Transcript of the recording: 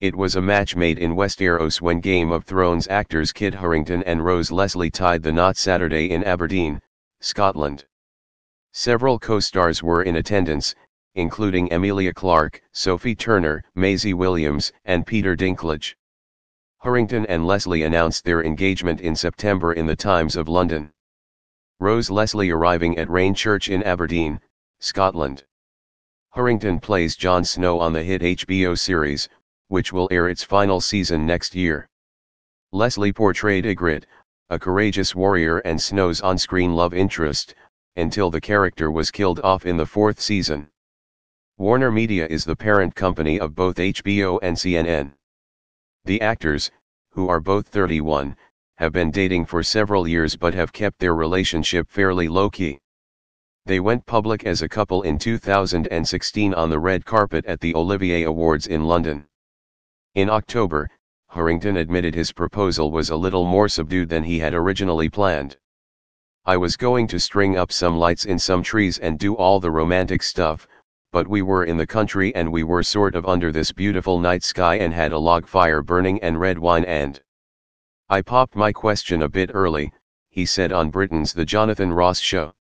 It was a match made in Westeros when Game of Thrones actors Kit Harington and Rose Leslie tied the knot Saturday in Aberdeen, Scotland. Several co-stars were in attendance, including Emilia Clarke, Sophie Turner, Maisie Williams, and Peter Dinklage. Harrington and Leslie announced their engagement in September in the Times of London. Rose Leslie arriving at Rain Church in Aberdeen, Scotland. Harrington plays Jon Snow on the hit HBO series, which will air its final season next year. Leslie portrayed Igrid, a courageous warrior and Snow's on-screen love interest, until the character was killed off in the fourth season. Warner Media is the parent company of both HBO and CNN. The actors, who are both 31, have been dating for several years but have kept their relationship fairly low-key. They went public as a couple in 2016 on the red carpet at the Olivier Awards in London. In October, Harrington admitted his proposal was a little more subdued than he had originally planned. I was going to string up some lights in some trees and do all the romantic stuff, but we were in the country and we were sort of under this beautiful night sky and had a log fire burning and red wine and. I popped my question a bit early, he said on Britain's The Jonathan Ross Show.